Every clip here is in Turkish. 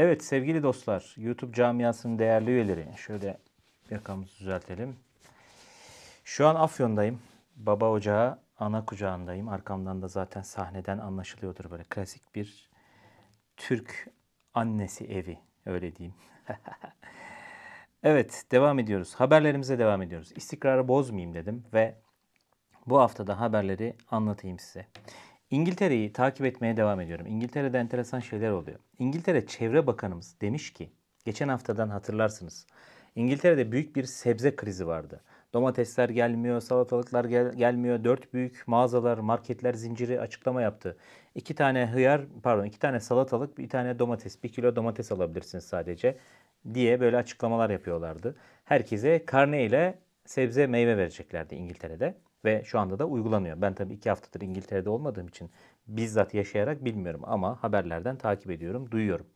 Evet sevgili dostlar, YouTube camiasının değerli üyeleri. Şöyle yakamızı düzeltelim. Şu an Afyon'dayım. Baba ocağı ana kucağındayım. Arkamdan da zaten sahneden anlaşılıyordur böyle klasik bir Türk annesi evi öyle diyeyim. evet devam ediyoruz. Haberlerimize devam ediyoruz. İstikrarı bozmayayım dedim ve bu haftada haberleri anlatayım size. İngiltere'yi takip etmeye devam ediyorum. İngiltere'de enteresan şeyler oluyor. İngiltere Çevre Bakanımız demiş ki, geçen haftadan hatırlarsınız. İngiltere'de büyük bir sebze krizi vardı. Domatesler gelmiyor, salatalıklar gel- gelmiyor. Dört büyük mağazalar, marketler zinciri açıklama yaptı. İki tane hıyar, pardon iki tane salatalık, bir tane domates, bir kilo domates alabilirsiniz sadece diye böyle açıklamalar yapıyorlardı. Herkese karne ile sebze meyve vereceklerdi İngiltere'de. Ve şu anda da uygulanıyor. Ben tabii iki haftadır İngiltere'de olmadığım için bizzat yaşayarak bilmiyorum ama haberlerden takip ediyorum, duyuyorum.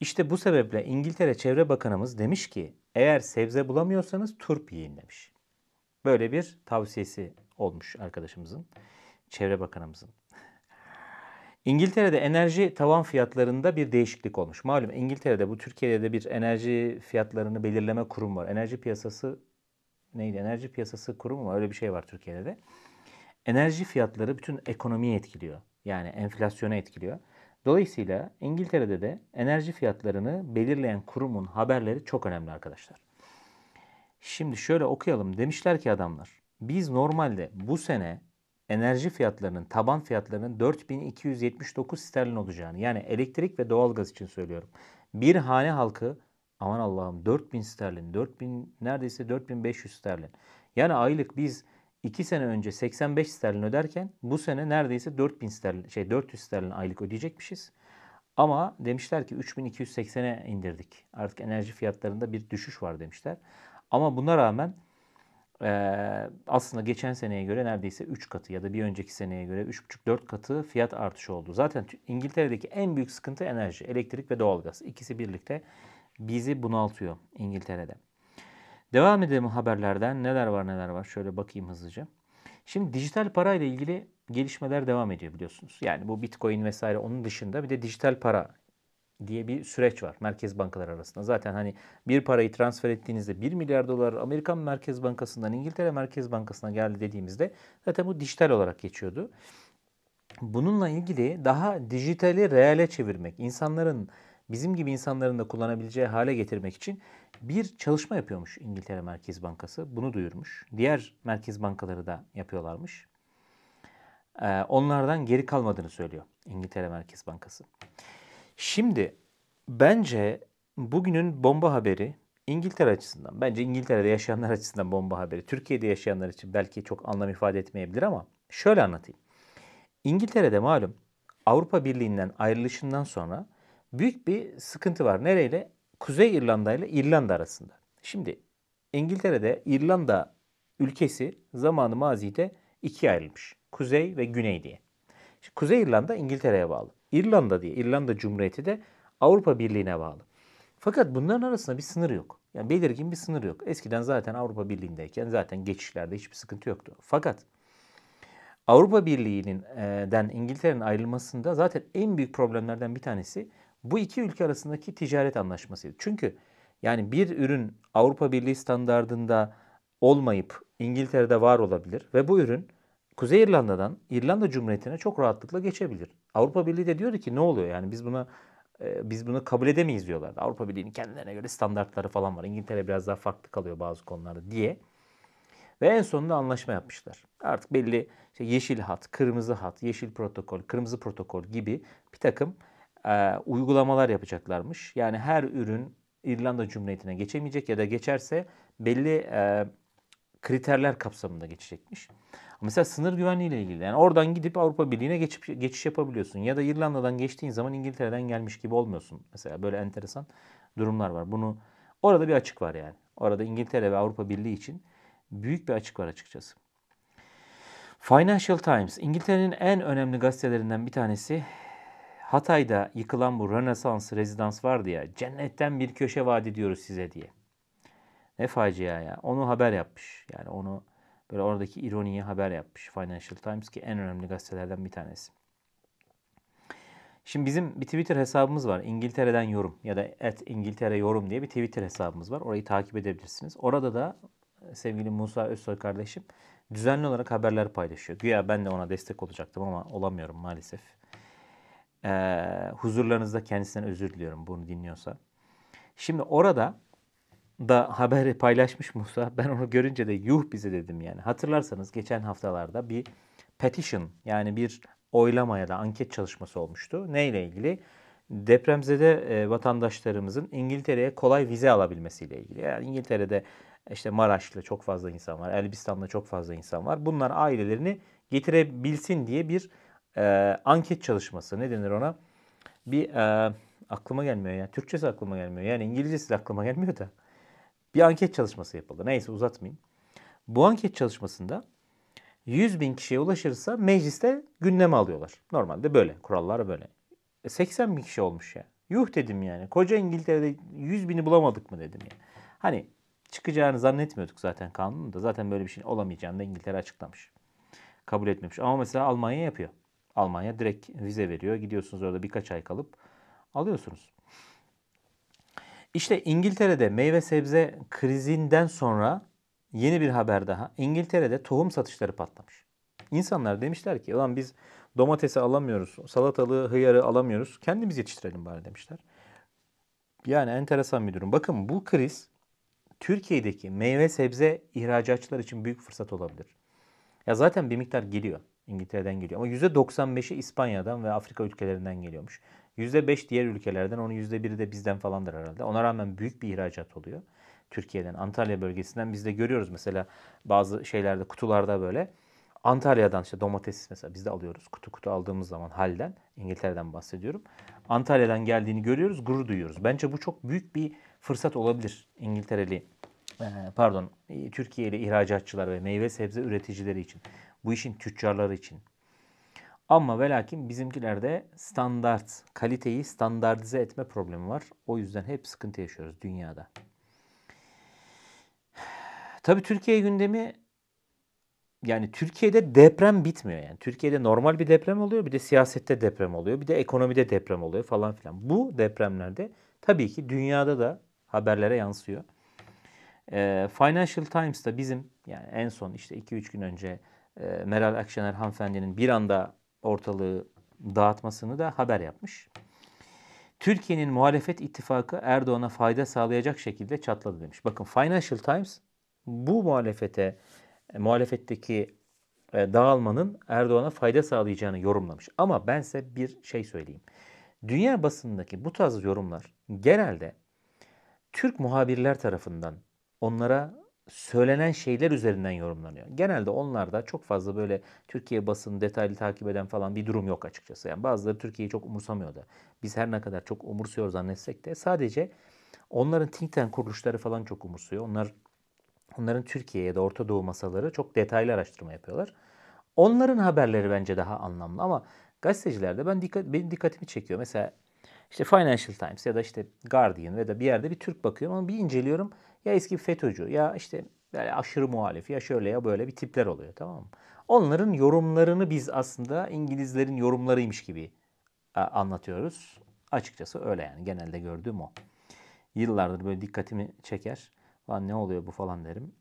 İşte bu sebeple İngiltere Çevre Bakanımız demiş ki eğer sebze bulamıyorsanız turp yiyin demiş. Böyle bir tavsiyesi olmuş arkadaşımızın, Çevre Bakanımızın. İngiltere'de enerji tavan fiyatlarında bir değişiklik olmuş. Malum İngiltere'de bu Türkiye'de de bir enerji fiyatlarını belirleme kurum var. Enerji piyasası neydi enerji piyasası kurumu mu öyle bir şey var Türkiye'de de. Enerji fiyatları bütün ekonomiyi etkiliyor. Yani enflasyonu etkiliyor. Dolayısıyla İngiltere'de de enerji fiyatlarını belirleyen kurumun haberleri çok önemli arkadaşlar. Şimdi şöyle okuyalım. Demişler ki adamlar biz normalde bu sene enerji fiyatlarının taban fiyatlarının 4279 sterlin olacağını yani elektrik ve doğalgaz için söylüyorum. Bir hane halkı Aman Allah'ım 4000 sterlin, 4000 neredeyse 4500 sterlin. Yani aylık biz 2 sene önce 85 sterlin öderken bu sene neredeyse 4000 sterlin şey 400 sterlin aylık ödeyecekmişiz. Ama demişler ki 3280'e indirdik. Artık enerji fiyatlarında bir düşüş var demişler. Ama buna rağmen e, aslında geçen seneye göre neredeyse 3 katı ya da bir önceki seneye göre 3,5-4 katı fiyat artışı oldu. Zaten İngiltere'deki en büyük sıkıntı enerji, elektrik ve doğalgaz. İkisi birlikte bizi bunaltıyor İngiltere'de. Devam edelim haberlerden. Neler var neler var. Şöyle bakayım hızlıca. Şimdi dijital para ile ilgili gelişmeler devam ediyor biliyorsunuz. Yani bu Bitcoin vesaire onun dışında bir de dijital para diye bir süreç var merkez bankalar arasında. Zaten hani bir parayı transfer ettiğinizde 1 milyar dolar Amerikan Merkez Bankası'ndan İngiltere Merkez Bankası'na geldi dediğimizde zaten bu dijital olarak geçiyordu. Bununla ilgili daha dijitali reale çevirmek, insanların bizim gibi insanların da kullanabileceği hale getirmek için bir çalışma yapıyormuş İngiltere Merkez Bankası. Bunu duyurmuş. Diğer merkez bankaları da yapıyorlarmış. Ee, onlardan geri kalmadığını söylüyor İngiltere Merkez Bankası. Şimdi bence bugünün bomba haberi İngiltere açısından, bence İngiltere'de yaşayanlar açısından bomba haberi. Türkiye'de yaşayanlar için belki çok anlam ifade etmeyebilir ama şöyle anlatayım. İngiltere'de malum Avrupa Birliği'nden ayrılışından sonra büyük bir sıkıntı var. Nereyle? Kuzey İrlanda ile İrlanda arasında. Şimdi İngiltere'de İrlanda ülkesi zamanı mazide ikiye ayrılmış. Kuzey ve Güney diye. Şimdi Kuzey İrlanda İngiltere'ye bağlı. İrlanda diye İrlanda Cumhuriyeti de Avrupa Birliği'ne bağlı. Fakat bunların arasında bir sınır yok. Yani belirgin bir sınır yok. Eskiden zaten Avrupa Birliği'ndeyken zaten geçişlerde hiçbir sıkıntı yoktu. Fakat Avrupa Birliği'nden İngiltere'nin ayrılmasında zaten en büyük problemlerden bir tanesi bu iki ülke arasındaki ticaret anlaşmasıydı. Çünkü yani bir ürün Avrupa Birliği standardında olmayıp İngiltere'de var olabilir ve bu ürün Kuzey İrlanda'dan İrlanda Cumhuriyeti'ne çok rahatlıkla geçebilir. Avrupa Birliği de diyor ki ne oluyor yani biz buna e, biz bunu kabul edemeyiz diyorlar. Avrupa Birliği'nin kendilerine göre standartları falan var. İngiltere biraz daha farklı kalıyor bazı konularda diye. Ve en sonunda anlaşma yapmışlar. Artık belli işte yeşil hat, kırmızı hat, yeşil protokol, kırmızı protokol gibi bir takım e, uygulamalar yapacaklarmış. Yani her ürün İrlanda Cumhuriyeti'ne geçemeyecek ya da geçerse belli e, kriterler kapsamında geçecekmiş. Mesela sınır güvenliği ile ilgili. Yani oradan gidip Avrupa Birliği'ne geçip, geçiş yapabiliyorsun. Ya da İrlanda'dan geçtiğin zaman İngiltere'den gelmiş gibi olmuyorsun. Mesela böyle enteresan durumlar var. Bunu orada bir açık var yani. Orada İngiltere ve Avrupa Birliği için büyük bir açık var açıkçası. Financial Times, İngiltere'nin en önemli gazetelerinden bir tanesi Hatay'da yıkılan bu Rönesans rezidans vardı ya cennetten bir köşe vaat ediyoruz size diye. Ne facia ya. Onu haber yapmış. Yani onu böyle oradaki ironiyi haber yapmış Financial Times ki en önemli gazetelerden bir tanesi. Şimdi bizim bir Twitter hesabımız var. İngiltere'den yorum ya da et İngiltere yorum diye bir Twitter hesabımız var. Orayı takip edebilirsiniz. Orada da e, sevgili Musa Özsoy kardeşim düzenli olarak haberler paylaşıyor. Güya ben de ona destek olacaktım ama olamıyorum maalesef e, huzurlarınızda kendisinden özür diliyorum bunu dinliyorsa. Şimdi orada da haberi paylaşmış Musa. Ben onu görünce de yuh bize dedim yani. Hatırlarsanız geçen haftalarda bir petition yani bir oylama ya da anket çalışması olmuştu. Neyle ilgili? Depremzede vatandaşlarımızın İngiltere'ye kolay vize alabilmesiyle ilgili. Yani İngiltere'de işte Maraş'ta çok fazla insan var, Elbistan'da çok fazla insan var. Bunlar ailelerini getirebilsin diye bir e, anket çalışması ne denir ona? Bir e, aklıma gelmiyor ya. Türkçesi aklıma gelmiyor. Yani İngilizcesi de aklıma gelmiyor da. Bir anket çalışması yapıldı. Neyse uzatmayayım. Bu anket çalışmasında 100 bin kişiye ulaşırsa mecliste gündeme alıyorlar. Normalde böyle. Kurallar böyle. E 80 bin kişi olmuş ya. Yuh dedim yani. Koca İngiltere'de 100 bini bulamadık mı dedim ya. Yani. Hani çıkacağını zannetmiyorduk zaten kanunun Zaten böyle bir şey olamayacağını da İngiltere açıklamış. Kabul etmemiş. Ama mesela Almanya yapıyor. Almanya direkt vize veriyor. Gidiyorsunuz orada birkaç ay kalıp alıyorsunuz. İşte İngiltere'de meyve sebze krizinden sonra yeni bir haber daha. İngiltere'de tohum satışları patlamış. İnsanlar demişler ki ulan biz domatesi alamıyoruz, salatalığı, hıyarı alamıyoruz. Kendimiz yetiştirelim bari demişler. Yani enteresan bir durum. Bakın bu kriz Türkiye'deki meyve sebze ihracatçılar için büyük fırsat olabilir. Ya zaten bir miktar geliyor. İngiltere'den geliyor. Ama %95'i İspanya'dan ve Afrika ülkelerinden geliyormuş. %5 diğer ülkelerden, onun %1'i de bizden falandır herhalde. Ona rağmen büyük bir ihracat oluyor. Türkiye'den, Antalya bölgesinden biz de görüyoruz mesela bazı şeylerde, kutularda böyle. Antalya'dan işte domates mesela biz de alıyoruz. Kutu kutu aldığımız zaman halden, İngiltere'den bahsediyorum. Antalya'dan geldiğini görüyoruz, gurur duyuyoruz. Bence bu çok büyük bir fırsat olabilir İngiltereli, pardon Türkiye'li ihracatçılar ve meyve sebze üreticileri için. Bu işin tüccarları için. Ama ve lakin bizimkilerde standart, kaliteyi standartize etme problemi var. O yüzden hep sıkıntı yaşıyoruz dünyada. Tabii Türkiye gündemi yani Türkiye'de deprem bitmiyor yani. Türkiye'de normal bir deprem oluyor, bir de siyasette deprem oluyor, bir de ekonomide deprem oluyor falan filan. Bu depremlerde tabii ki dünyada da haberlere yansıyor. Ee, Financial Times'ta bizim yani en son işte 2-3 gün önce ee, Meral Akşener hanımefendinin bir anda ortalığı dağıtmasını da haber yapmış. Türkiye'nin muhalefet ittifakı Erdoğan'a fayda sağlayacak şekilde çatladı demiş. Bakın Financial Times bu muhalefete, e, muhalefetteki e, dağılmanın Erdoğan'a fayda sağlayacağını yorumlamış. Ama ben size bir şey söyleyeyim. Dünya basındaki bu tarz yorumlar genelde Türk muhabirler tarafından onlara söylenen şeyler üzerinden yorumlanıyor. Genelde onlarda çok fazla böyle Türkiye basını detaylı takip eden falan bir durum yok açıkçası. Yani bazıları Türkiye'yi çok umursamıyor da. Biz her ne kadar çok umursuyoruz zannetsek de sadece onların think tank kuruluşları falan çok umursuyor. Onlar onların Türkiye'ye de Orta Doğu masaları çok detaylı araştırma yapıyorlar. Onların haberleri bence daha anlamlı ama gazetecilerde ben dikkat benim dikkatimi çekiyor. Mesela işte Financial Times ya da işte Guardian ve da bir yerde bir Türk bakıyorum ama bir inceliyorum. Ya eski bir FETÖ'cü ya işte böyle aşırı muhalif ya şöyle ya böyle bir tipler oluyor tamam mı? Onların yorumlarını biz aslında İngilizlerin yorumlarıymış gibi anlatıyoruz. Açıkçası öyle yani genelde gördüğüm o. Yıllardır böyle dikkatimi çeker. Lan ne oluyor bu falan derim.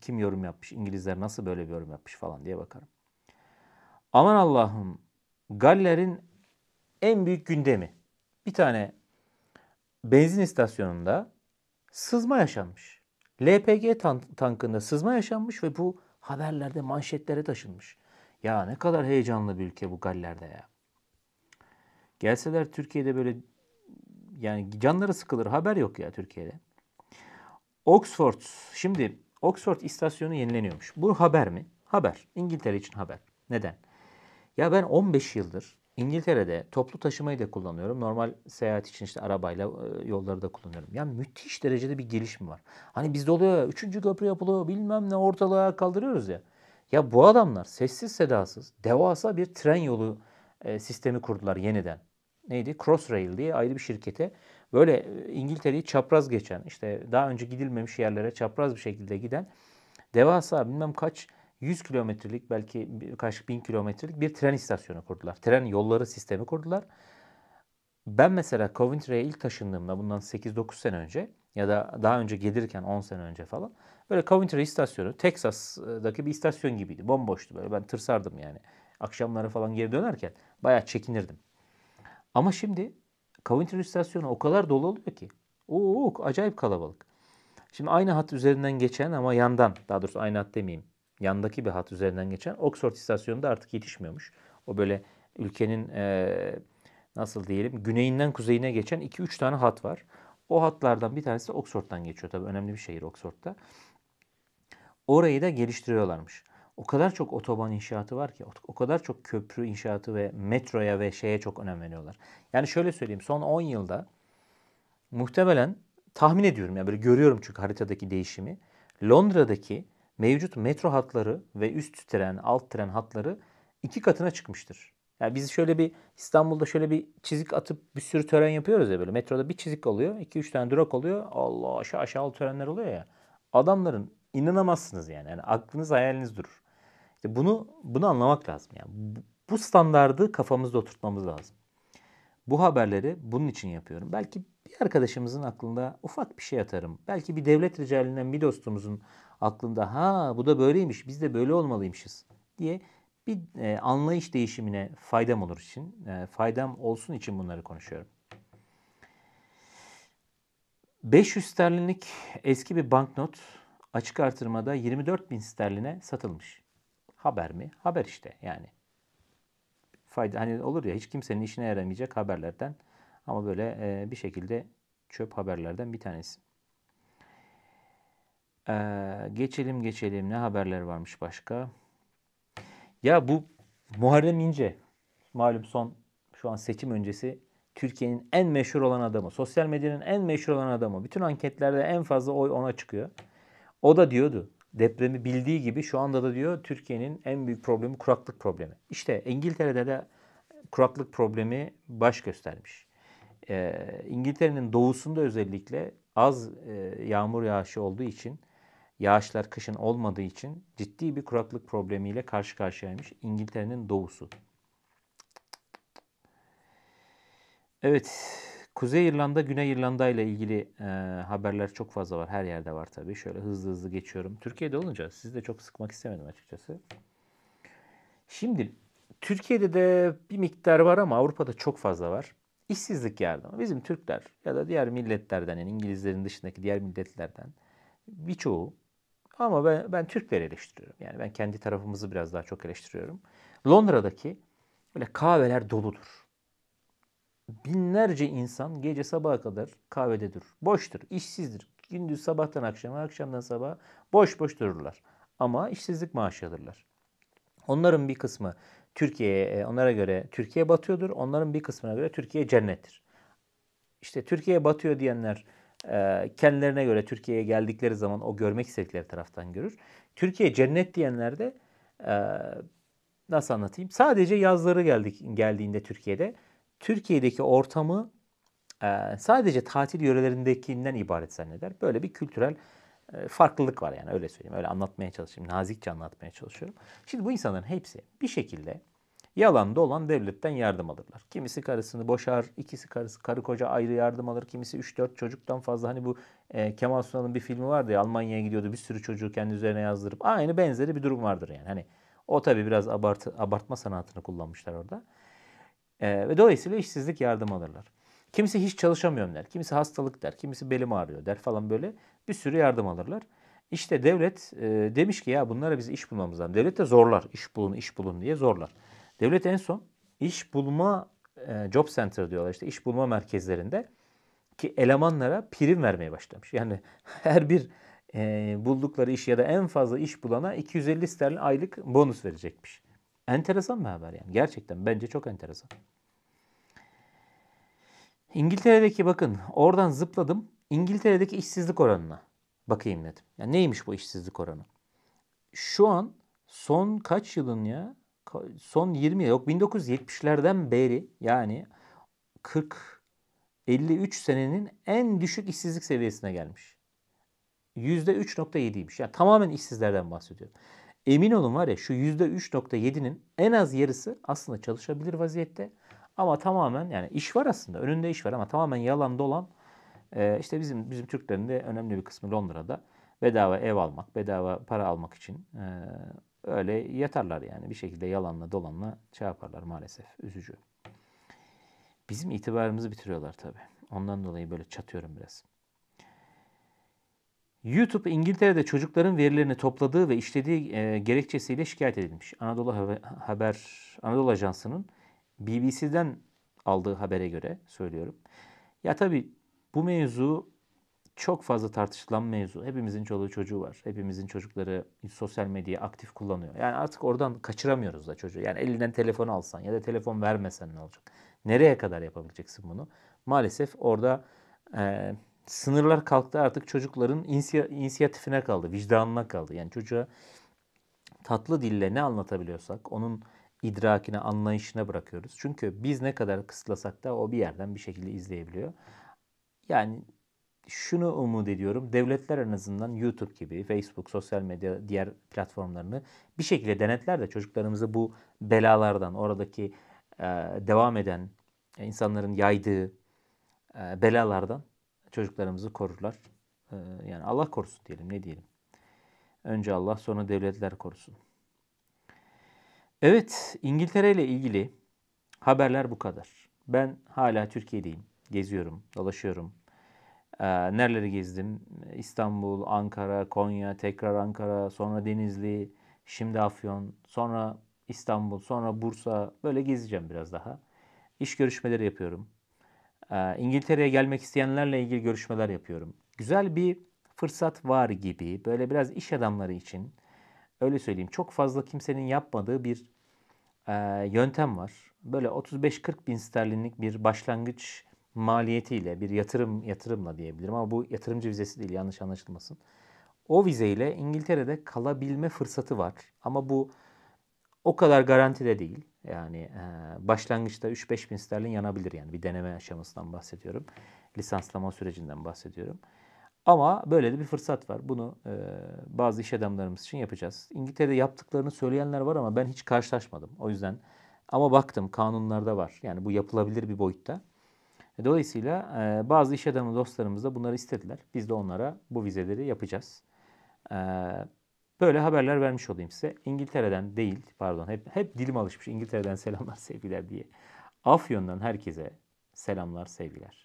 Kim yorum yapmış? İngilizler nasıl böyle bir yorum yapmış falan diye bakarım. Aman Allah'ım Galler'in en büyük gündemi. Bir tane benzin istasyonunda sızma yaşanmış. LPG tank tankında sızma yaşanmış ve bu haberlerde manşetlere taşınmış. Ya ne kadar heyecanlı bir ülke bu Galler'de ya. Gelseler Türkiye'de böyle yani canları sıkılır haber yok ya Türkiye'de. Oxford şimdi Oxford istasyonu yenileniyormuş. Bu haber mi? Haber. İngiltere için haber. Neden? Ya ben 15 yıldır İngiltere'de toplu taşımayı da kullanıyorum. Normal seyahat için işte arabayla e, yolları da kullanıyorum. Yani müthiş derecede bir gelişme var. Hani bizde oluyor ya, üçüncü köprü yapılıyor bilmem ne ortalığa kaldırıyoruz ya. Ya bu adamlar sessiz sedasız devasa bir tren yolu e, sistemi kurdular yeniden. Neydi? Crossrail diye ayrı bir şirkete böyle e, İngiltere'yi çapraz geçen işte daha önce gidilmemiş yerlere çapraz bir şekilde giden devasa bilmem kaç 100 kilometrelik belki kaç 1000 kilometrelik bir tren istasyonu kurdular. Tren yolları sistemi kurdular. Ben mesela Coventry'e ilk taşındığımda bundan 8-9 sene önce ya da daha önce gelirken 10 sene önce falan böyle Coventry istasyonu Texas'daki bir istasyon gibiydi. Bomboştu böyle ben tırsardım yani. Akşamları falan geri dönerken bayağı çekinirdim. Ama şimdi Coventry istasyonu o kadar dolu oluyor ki. Oo, acayip kalabalık. Şimdi aynı hat üzerinden geçen ama yandan daha doğrusu aynı hat demeyeyim yandaki bir hat üzerinden geçen Oxford istasyonunda artık yetişmiyormuş. O böyle ülkenin e, nasıl diyelim güneyinden kuzeyine geçen 2-3 tane hat var. O hatlardan bir tanesi de Oxford'dan geçiyor tabii önemli bir şehir Oxford'da. Orayı da geliştiriyorlarmış. O kadar çok otoban inşaatı var ki, o kadar çok köprü inşaatı ve metroya ve şeye çok önem veriyorlar. Yani şöyle söyleyeyim, son 10 yılda muhtemelen tahmin ediyorum ya yani böyle görüyorum çünkü haritadaki değişimi. Londra'daki mevcut metro hatları ve üst tren, alt tren hatları iki katına çıkmıştır. Yani biz şöyle bir İstanbul'da şöyle bir çizik atıp bir sürü tören yapıyoruz ya böyle. Metroda bir çizik oluyor. iki üç tane durak oluyor. Allah aşağı aşağılı törenler oluyor ya. Adamların inanamazsınız yani. yani aklınız hayaliniz durur. İşte bunu bunu anlamak lazım. Yani bu standardı kafamızda oturtmamız lazım. Bu haberleri bunun için yapıyorum. Belki bir arkadaşımızın aklında ufak bir şey atarım. Belki bir devlet ricalinden bir dostumuzun aklında ha bu da böyleymiş biz de böyle olmalıymışız diye bir e, anlayış değişimine faydam olur için, e, faydam olsun için bunları konuşuyorum. 500 sterlinlik eski bir banknot açık artırmada 24 bin sterline satılmış. Haber mi? Haber işte yani. Fayda hani olur ya hiç kimsenin işine yaramayacak haberlerden ama böyle e, bir şekilde çöp haberlerden bir tanesi. Ee, geçelim geçelim ne haberler varmış başka. Ya bu Muharrem İnce malum son şu an seçim öncesi Türkiye'nin en meşhur olan adamı, sosyal medyanın en meşhur olan adamı. Bütün anketlerde en fazla oy ona çıkıyor. O da diyordu depremi bildiği gibi şu anda da diyor Türkiye'nin en büyük problemi kuraklık problemi. İşte İngiltere'de de kuraklık problemi baş göstermiş. Ee, İngiltere'nin doğusunda özellikle az e, yağmur yağışı olduğu için Yağışlar kışın olmadığı için ciddi bir kuraklık problemiyle karşı karşıyaymış İngiltere'nin doğusu. Evet, Kuzey İrlanda, Güney İrlanda ile ilgili e, haberler çok fazla var. Her yerde var tabii. Şöyle hızlı hızlı geçiyorum. Türkiye'de olunca sizi de çok sıkmak istemedim açıkçası. Şimdi Türkiye'de de bir miktar var ama Avrupa'da çok fazla var. İşsizlik yardımı. Bizim Türkler ya da diğer milletlerden yani İngilizlerin dışındaki diğer milletlerden birçoğu ama ben, ben Türkleri eleştiriyorum. Yani ben kendi tarafımızı biraz daha çok eleştiriyorum. Londra'daki böyle kahveler doludur. Binlerce insan gece sabaha kadar kahvededir durur. Boştur, işsizdir. Gündüz sabahtan akşama, akşamdan sabaha boş boş dururlar. Ama işsizlik maaşı alırlar. Onların bir kısmı Türkiye'ye, e, onlara göre Türkiye batıyordur. Onların bir kısmına göre Türkiye cennettir. İşte Türkiye batıyor diyenler ee, kendilerine göre Türkiye'ye geldikleri zaman o görmek istedikleri taraftan görür. Türkiye cennet diyenler de e, nasıl anlatayım? Sadece yazları geldik geldiğinde Türkiye'de Türkiye'deki ortamı e, sadece tatil yörelerindekinden ibaret zanneder. Böyle bir kültürel e, farklılık var yani öyle söyleyeyim. Öyle anlatmaya çalışayım. Nazikçe anlatmaya çalışıyorum. Şimdi bu insanların hepsi bir şekilde Yalan dolan devletten yardım alırlar. Kimisi karısını boşar, ikisi karısı karı koca ayrı yardım alır. Kimisi 3-4 çocuktan fazla hani bu e, Kemal Sunal'ın bir filmi vardı ya Almanya'ya gidiyordu bir sürü çocuğu kendi üzerine yazdırıp aynı benzeri bir durum vardır yani. Hani o tabi biraz abartı, abartma sanatını kullanmışlar orada. E, ve dolayısıyla işsizlik yardım alırlar. Kimisi hiç çalışamıyorum der, kimisi hastalık der, kimisi belim ağrıyor der falan böyle bir sürü yardım alırlar. İşte devlet e, demiş ki ya bunlara biz iş bulmamız lazım. Devlet de zorlar iş bulun iş bulun diye zorlar. Devlet en son iş bulma e, job center diyorlar işte iş bulma merkezlerinde ki elemanlara prim vermeye başlamış. Yani her bir e, buldukları iş ya da en fazla iş bulana 250 sterlin aylık bonus verecekmiş. Enteresan bir haber yani. Gerçekten bence çok enteresan. İngiltere'deki bakın oradan zıpladım. İngiltere'deki işsizlik oranına bakayım dedim. Yani neymiş bu işsizlik oranı? Şu an son kaç yılın ya? son 20 yok 1970'lerden beri yani 40 53 senenin en düşük işsizlik seviyesine gelmiş. %3.7'ymiş. Yani tamamen işsizlerden bahsediyorum. Emin olun var ya şu %3.7'nin en az yarısı aslında çalışabilir vaziyette. Ama tamamen yani iş var aslında. Önünde iş var ama tamamen yalan dolan e, işte bizim bizim Türklerin de önemli bir kısmı Londra'da bedava ev almak, bedava para almak için e, öyle yatarlar yani. Bir şekilde yalanla dolanla şey yaparlar maalesef. Üzücü. Bizim itibarımızı bitiriyorlar tabii. Ondan dolayı böyle çatıyorum biraz. YouTube İngiltere'de çocukların verilerini topladığı ve işlediği e, gerekçesiyle şikayet edilmiş. Anadolu Haber Anadolu Ajansı'nın BBC'den aldığı habere göre söylüyorum. Ya tabii bu mevzu çok fazla tartışılan mevzu. Hepimizin çoluğu çocuğu var. Hepimizin çocukları sosyal medyayı aktif kullanıyor. Yani artık oradan kaçıramıyoruz da çocuğu. Yani elinden telefon alsan ya da telefon vermesen ne olacak? Nereye kadar yapabileceksin bunu? Maalesef orada e, sınırlar kalktı artık çocukların inisiy- inisiyatifine kaldı, vicdanına kaldı. Yani çocuğa tatlı dille ne anlatabiliyorsak onun idrakine, anlayışına bırakıyoruz. Çünkü biz ne kadar kısıtlasak da o bir yerden bir şekilde izleyebiliyor. Yani şunu umut ediyorum. Devletler en azından YouTube gibi, Facebook, sosyal medya, diğer platformlarını bir şekilde denetler de çocuklarımızı bu belalardan, oradaki e, devam eden e, insanların yaydığı e, belalardan çocuklarımızı korurlar. E, yani Allah korusun diyelim, ne diyelim. Önce Allah, sonra devletler korusun. Evet, İngiltere ile ilgili haberler bu kadar. Ben hala Türkiye'deyim. Geziyorum, dolaşıyorum, ee, nereleri gezdim? İstanbul, Ankara, Konya, tekrar Ankara, sonra Denizli, şimdi Afyon, sonra İstanbul, sonra Bursa. Böyle gezeceğim biraz daha. İş görüşmeleri yapıyorum. Ee, İngiltere'ye gelmek isteyenlerle ilgili görüşmeler yapıyorum. Güzel bir fırsat var gibi. Böyle biraz iş adamları için öyle söyleyeyim çok fazla kimsenin yapmadığı bir e, yöntem var. Böyle 35-40 bin sterlinlik bir başlangıç maliyetiyle, bir yatırım yatırımla diyebilirim ama bu yatırımcı vizesi değil yanlış anlaşılmasın. O vizeyle İngiltere'de kalabilme fırsatı var ama bu o kadar garantide değil. Yani e, başlangıçta 3-5 bin sterlin yanabilir yani bir deneme aşamasından bahsediyorum. Lisanslama sürecinden bahsediyorum. Ama böyle de bir fırsat var. Bunu e, bazı iş adamlarımız için yapacağız. İngiltere'de yaptıklarını söyleyenler var ama ben hiç karşılaşmadım. O yüzden ama baktım kanunlarda var. Yani bu yapılabilir bir boyutta. Dolayısıyla e, bazı iş adamı dostlarımız da bunları istediler. Biz de onlara bu vizeleri yapacağız. E, böyle haberler vermiş olayım size. İngiltere'den değil, pardon hep, hep dilim alışmış İngiltere'den selamlar sevgiler diye. Afyon'dan herkese selamlar sevgiler.